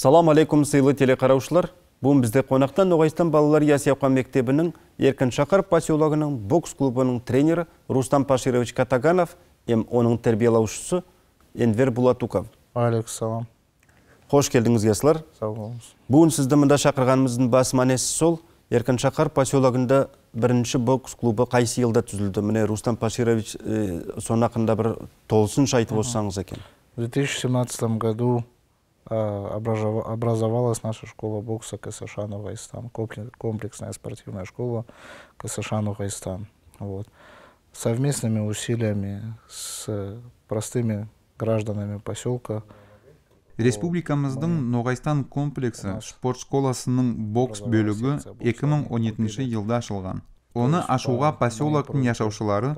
Салам алейкум сыйлы телеқараушылар. Бүгін бізде қонақтан Ноғайстан балалар Ясияқан мектебінің Еркін Шақар поселогының бокс клубының тренері Рустам Паширович Катаганов, ем оның тәрбиелаушысы Энвер Булатуков. Алейкум Қош келдіңіз, ясылар. Сау болыңыз. Бүгін сізді мында шақырғанымыздың бас манесі сол, Еркін Шақар поселогында бірінші бокс клубы қайсы елді түзілді? Міне Рустам Паширович э, сонақында соны бір толысын айтып отырсаңыз екен. В 2017 году А, образовалась наша школа бокса Касашана Вайстан, комплексная спортивная школа Касашана Вайстан. Вот. Совместными усилиями с простыми гражданами поселка республикамыздың ноғайстан комплексі спорт школасының бокс бөлігі 2017 жылда ашылған оны ашуға поселоктың яшаушылары,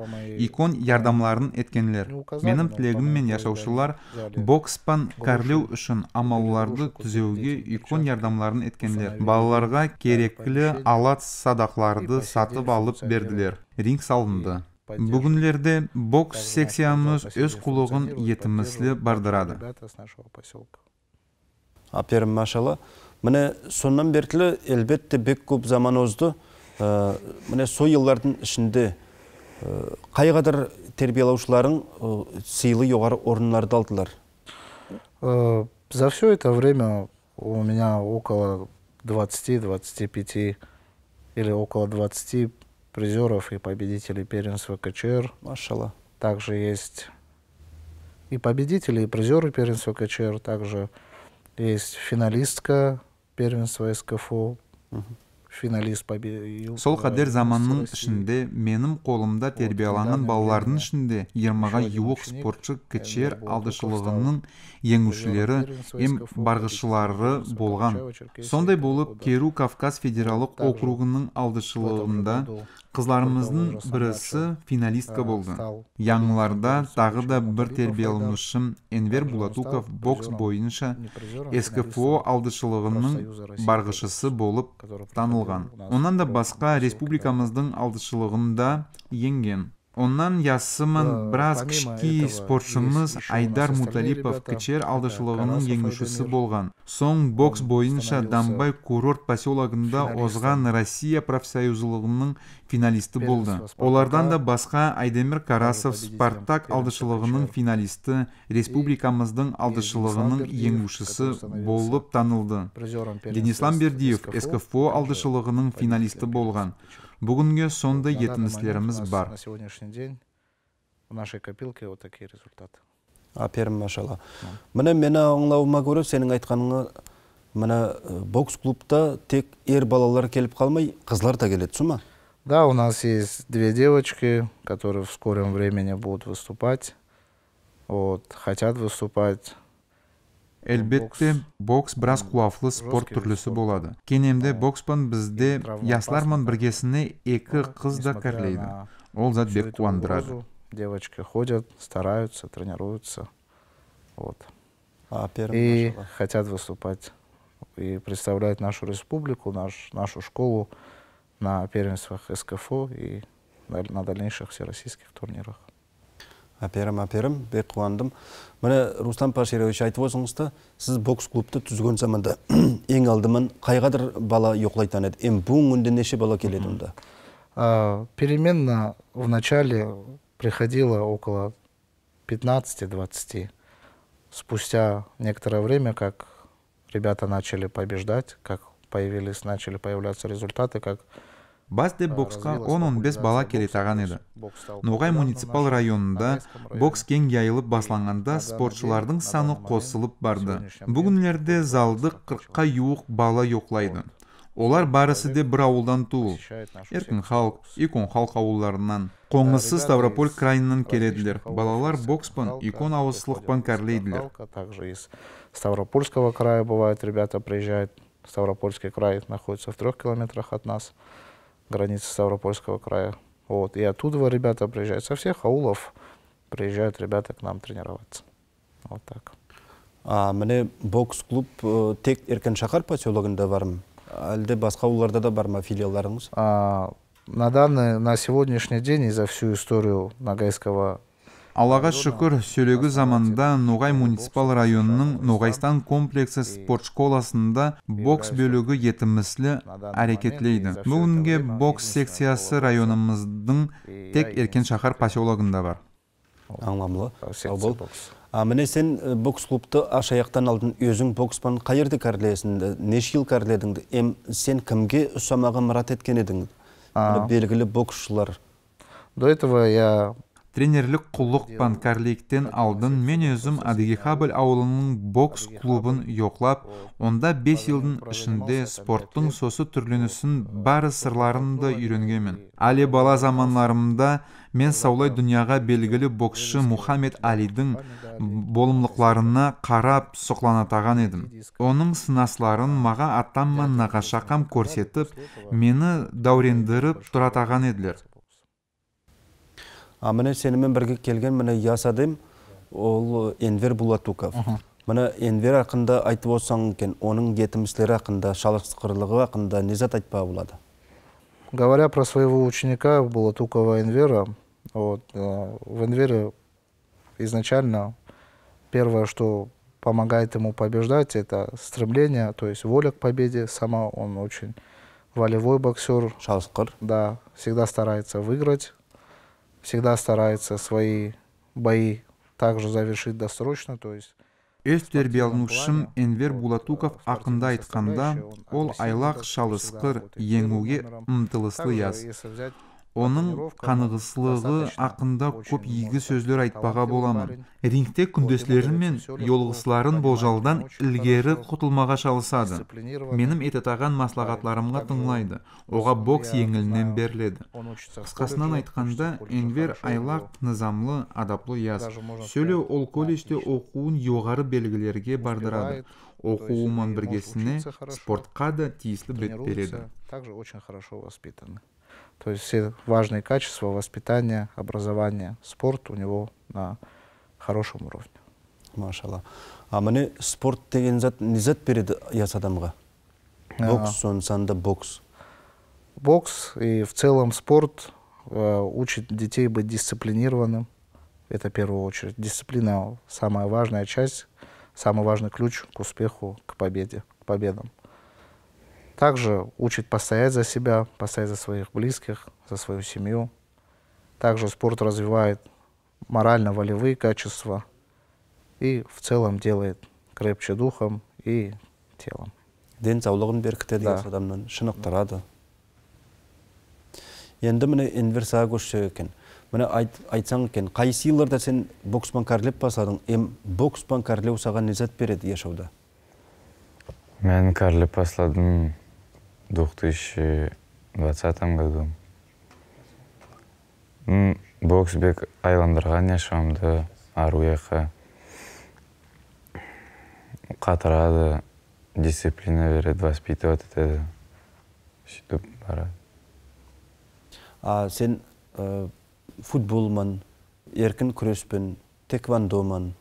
икон ярдамларын еткенлер менің тілегім мен яшаушылар бокспан карлеу үшін амалларды түзеуге икон ярдамларын еткенлер балаларға керекілі алат садақларды сатып алып берділер ринг салынды бүгінлерде бокс секциямыз өз құлығын етімізле бардырады апер машалла міне соннан бертілі әлбетте бек көп заман озды Э, міне сол жылдардың ішінде э, қай қадар тәрбиелеушілерің э, сыйлы жоғары орындарды алдылар за все это время у меня около 20-25 или около 20 призеров и победителей первенства КЧР. Машала. Также есть и победители, и призеры первенства КЧР. Также есть финалистка первенства СКФУ. Угу. финалист сол қадер заманның ішінде менің қолымда тәрбиеланған балалардың ішінде жиырмаға жуық спортшы кчр алдышылығының еңушілері ем барғышылары болған сондай болып керу кавказ федералық округының алдышылығында қызларымыздың бірісі финалистка ә, болды. яңыларда тағы да бір тербие энвер булатуков бокс бойынша скфо алдышылығының барғышысы болып танылған. онан да басқа республикамыздың алдышылығында енген Оннан ясымын біраз кішкі спортшымыз Айдар Муталипов кічер алдышылығының еңішісі болған. Соң бокс бойынша Дамбай курорт поселогында озған Россия профсоюзылығының финалисті болды. Олардан да басқа Айдемир Карасов Спартак алдышылығының финалисті, республикамыздың алдышылығының еңгішісі болып танылды. Денислам Бердиев СКФО алдышылығының финалисті болған. bugungi sonda yetinishlarimiz bor на сегодняшний день в нашей копилке вот такие результаты әперім машалла міне мені аңлауыма көрі сенің айтқаныңа міне э, бокс клубта тек ер балалар келіп қалмай қызлар да келеді сол ма да у нас есть две девочки которые в скором времени будут выступать вот хотят выступать Әлбетте, бокс біраз куафлы спорт түрлісі болады. Кенемде бокспан бізде ясларман біргесіне екі қыз да кәрлейді. Ол зат бек қуандырады. Девочки ходят, стараются, тренируются. Вот. А и хотят выступать и представлять нашу республику, наш, нашу школу на первенствах СКФО и на дальнейших всероссийских турнирах. әперім әперім бек қуандым міне руслан паширович айтып отырсыңыз сіз бокс клубты түзген заманда ең алдымен қайғадыр бала ұйықлайтын еді енді бүгінгі күнде неше бала келеді онда переменно в начале приходило около 15-20 спустя некоторое время как ребята начали побеждать как появились начали появляться результаты как бас деп боксқа 10-15 бала келе еді ноғай муниципал районында бокс кең жайылып басланғанда спортшылардың саны қосылып барды бүгінлерде залды 40-қа жуық бала жоқлайды олар барысы де бір ауылдан туыл еркін халық икон халық ауылдарынан Қоңызсы ставрополь крайынан келеділер балалар бокспен икон пан кәрлейділер также из ставропольского края бывает ребята приезжают ставропольский край находится в трех километрах от нас границы Ставропольского края. Вот. И оттуда ребята приезжают, со всех аулов приезжают ребята к нам тренироваться. Вот так. А, мне бокс-клуб э, тек Эркен Шахар поселогында бармын альде басқа ауларда да бар ма филиалдарыңыз а, на данный на сегодняшний день и за всю историю ногайского аллаға шүкір сөйлегі заманда ноғай муниципал районының ноғайстан комплексі спорт школасында бокс бөлігі етіміслі әрекетлейді бүгінге бокс секциясы районымыздың тек еркен шаһар поселогында бар аңламлы міне сен э, бокс клубты ашаяқтан аяқтан алдын өзің бокспан қайырды кәрілесінді, неше жыл кәріледің ем сен кімге ұсамаға мұрат еткен едің белгілі боксшылар до этого я тренерлік құлық карликтен алдын мен өзім адыгехабль ауылының бокс клубын йоқлап онда 5 жылдың ішінде спорттың сосы түрленісін бары сырларынды да үйренгенмін әлі бала заманларымда мен саулай дүнияға белгілі боксшы мұхаммед алидің болымлықларына қарап сұқланатаған едім оның сынасларын маға атам мен нағашақам көрсетіп мені дәурендіріп тұратаған еділер а міне сенімен бірге келген міне ясадым ол энвер булатуков міне энвер ақында айтып отырсаң екен оның жетімістері ақында шалыстықырлығы айтпа болады говоря про своего ученика булатукова энвера вот, э, в энвере изначально первое что помогает ему побеждать, это стремление, то есть воля к победе сама, он очень волевой боксер. Шалскар. Да, всегда старается выиграть, всегда старается свои бои также завершить досрочно, то есть өз белнушым Энвер Булатуков ақында айтқанда, ол айлақ шалысқыр еңуге ұмтылысты яз оның қанығыслығы ақында көп егі сөздер айтпаға боламын рингте күндеслерін мен болжалдан ілгері құтылмаға шалысады. менің ететаған маслағатларымға тыңлайды оға бокс еңілінен беріледі қысқасынан айтқанда энвер айлақ нызамлы адаплы яз сөйлеу ол колледжде оқуын жоғары белгілерге бардырады оқуымен біргесіне спортқа да тиісті бет береді также очень хорошо воспитаны То есть все важные качества воспитания, образования, спорт у него на хорошем уровне. Машала, А мне спорт деген зат не зат береді жас адамға? А. Бокс, он санда бокс. Бокс и в целом спорт э, учит детей быть дисциплинированным. Это в первую очередь. Дисциплина – самая важная часть, самый важный ключ к успеху, к победе, к победам. Также учит постоять за себя, постоять за своих близких, за свою семью. Также спорт развивает морально-волевые качества и в целом делает крепче духом и телом. денсаулығын беркітеді да. адамнан шынықтырады енді міне инверсаға көшсек екен міне айт, айтсаң екен қайсы сен боксман карлеп бастадың ем бокспен кәрілеу саған ләззат береді яшауда мен кәрілеп бастадым 2020 году. бокс айландырған яшамды ару қатырады дисциплина береді воспитывать етеді сөйтіп барады а сен э, футболман еркін күреспен тэквондоман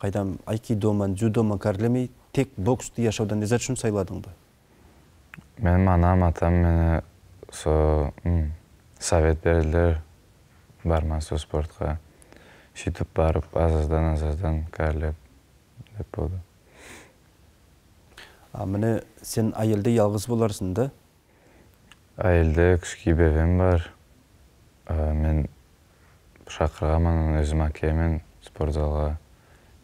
қайдам айкидоман дзюдоман кәрлемей тек боксты яшаудан ләззат сайладың ба менің анам атам мені со совет берділер барма спортқа сөйтіп барып азаздан азаздан кәрілеп деп болды міне сен әйелде жалғыз боларсың да әйелде кішкей бебем бар ә, мен шақырғанмын өзім әкеммен спортзалға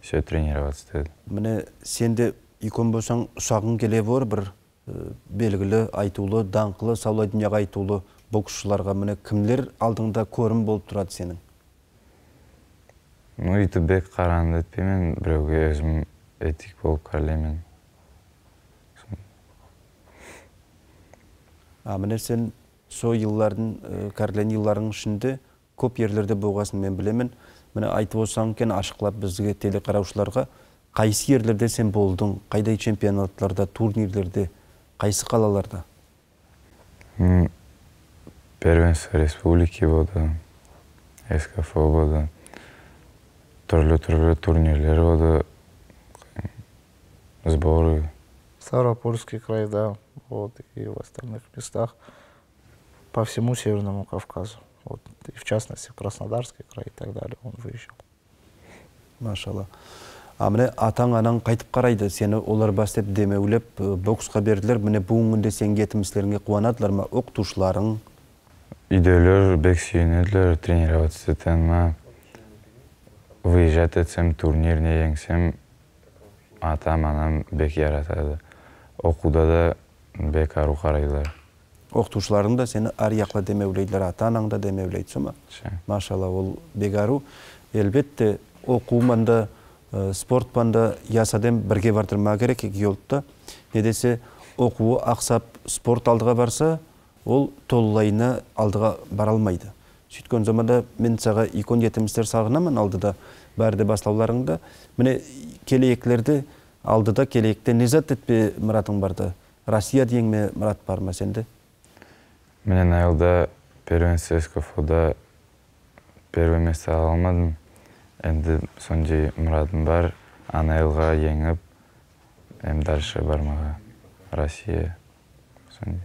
все тренироваться деді міне сен де үлкен болсаң ұсағың келе бар бір Э, белгілі айтулы даңқылы саулай дүнияға айтулы боксшыларға міне кімдер алдыңда көрім болып тұрады сенің ну бек қарағанды мен біреуге өзім этик болып қарайлаймын а міне сен со жылдардың э, кәрілен ішінде көп ерлерде болғасын мен білемін міне айтып отырсаң екен ашықлап бізге телеқараушыларға қайсы ерлерде сен болдың қайдай чемпионаттарда турнирлерде қайсы қалаларда мен первенство республики болды скфо болды түрлі түрлі турнирлер болды сборы Ставропольский край, да, вот, и в остальных местах по всему Северному Кавказу. Вот, и в частности, в Краснодарский край и так далее он выезжал. Машаллах. а міне атаң анаң қайтып қарайды сені олар бас демеулеп э, боксқа берділер міне бүгінгінде сен сенің жетімістеріңе қуанадылар ма оқытушыларың үйдегілер бек сүйінеділер, тренироваться етемін ма выезжать етсем турниріне еңсем атам анам бек яратады оқуда да бек ару қарайлар оқытушыларың да сені ар деме демеулейділер ата анаң да демеулейді сол машалла ол бек ару әлбетте оқуманда Э, спорт панда ясадем бірге бардырма керек геологты не десе оқуы ақсап спорт алдыға барса ол толылайына алдыға бара алмайды сөйткен заманда мен саға икон етімістер сағынамын алдыда бәрді бастауларыңды міне келеекілерді алдыда келеекте не зат етпе мұратың барды россия дейін ме мұрат бар ма сенде мен айылда первенство сковода первое место ала алмадым енді сондай мұрадым бар анаылға еңіп дальше бармаға россия сондай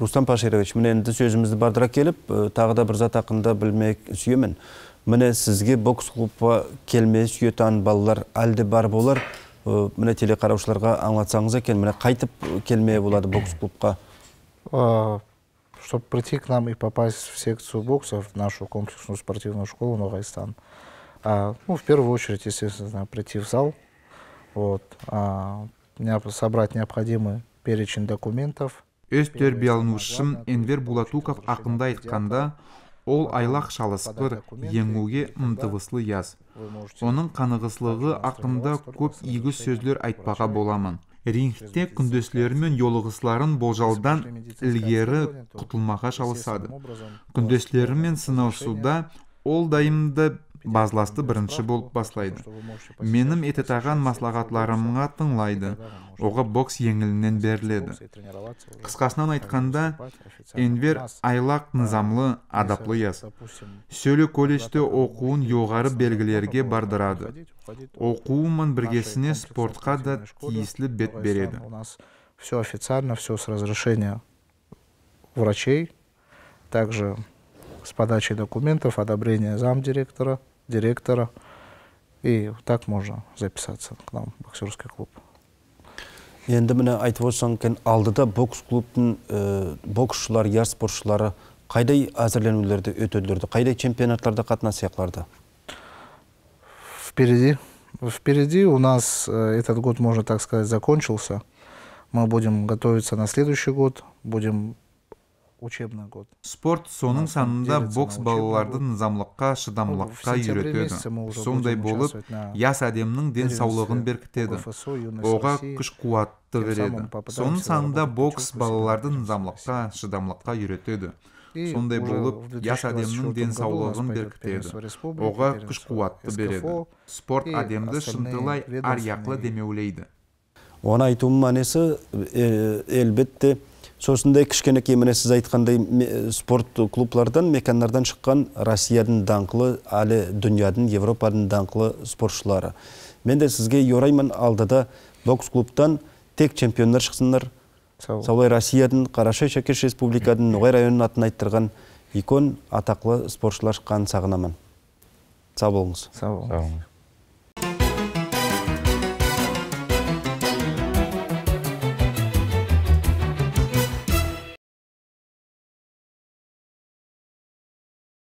рустам паширович міне енді сөзімізді бардыра келіп тағы да бір зат ақында білмек сүйемін міне сізге бокс клубқа келме сүйетан балалар әлде бар болар міне телеқараушыларға аңлатсаңыз екен міне қайтып келме болады бокс клубқа чтобы прийти к нам и попасть в секцию боксов в нашу комплексную спортивную школу ноғайстан А, ну, в первую очередь, естественно, прийти в зал, вот, а, собрать необходимый перечень документов. Өз тәрбие Энвер Булатуков ақында айтқанда, ол айлақ шалысқыр, еңуге ынтывыслы яз. Оның қанығыслығы ақында көп игі сөзлер айтпаға боламын. Рингте күндөслерімен мен жолығысларын болжалдан ілгері құтылмаға шалысады. Күндеслері мен сынаусуда ол дайымды базласты бірінші болып баслайды менің ететаған маслағатларымға тыңлайды оға бокс еңілінен беріледі қысқасынан айтқанда энвер айлақ нызамлы адаплы яс. сөлі колледжде оқуын жоғары белгілерге бардырады оқуымен біргесіне спортқа да тиесілі бет береді все официально все с разрешения врачей также с подачей документов, одобрения замдиректора – директора. И так можно записаться к нам в боксерский клуб. енді міне айтып отырсаң екен алдыда бокс клубтың ә, э, боксшылар я спортшылары қайдай әзірленулерді өтелерді қайдай чемпионаттарда қатынасақларды впереди впереди у нас э, этот год можно так сказать закончился мы будем готовиться на следующий год будем учебный год спорт соның санында бокс балаларды низамлыққа шыдамлыққа үйретеді сондай болып яс әдемнің денсаулығын беркітеді оға күш қуатты береді соның санында бокс балаларды низамлыққа шыдамлыққа үйретеді сондай болып яс әдемнің денсаулығын беркітеді оға күш қуатты береді спорт әдемді шынтылай аряқлы демеулейді оны айтуымның мәнісі әлбетте сосындай кішкенекей міне сіз айтқандай спорт клублардан мекандардан шыққан россиядың даңқылы, әлі дүниядың европаның даңқылы спортшылары мен де сізге ораймын алдыда бокс клубтан тек чемпиондар шықсындар солай россиядың қарашай Республикадың, ноғай районының атын айттырған икон атақлы спортшылар шыққанын сағынамын сау болыңыз сау болыңыз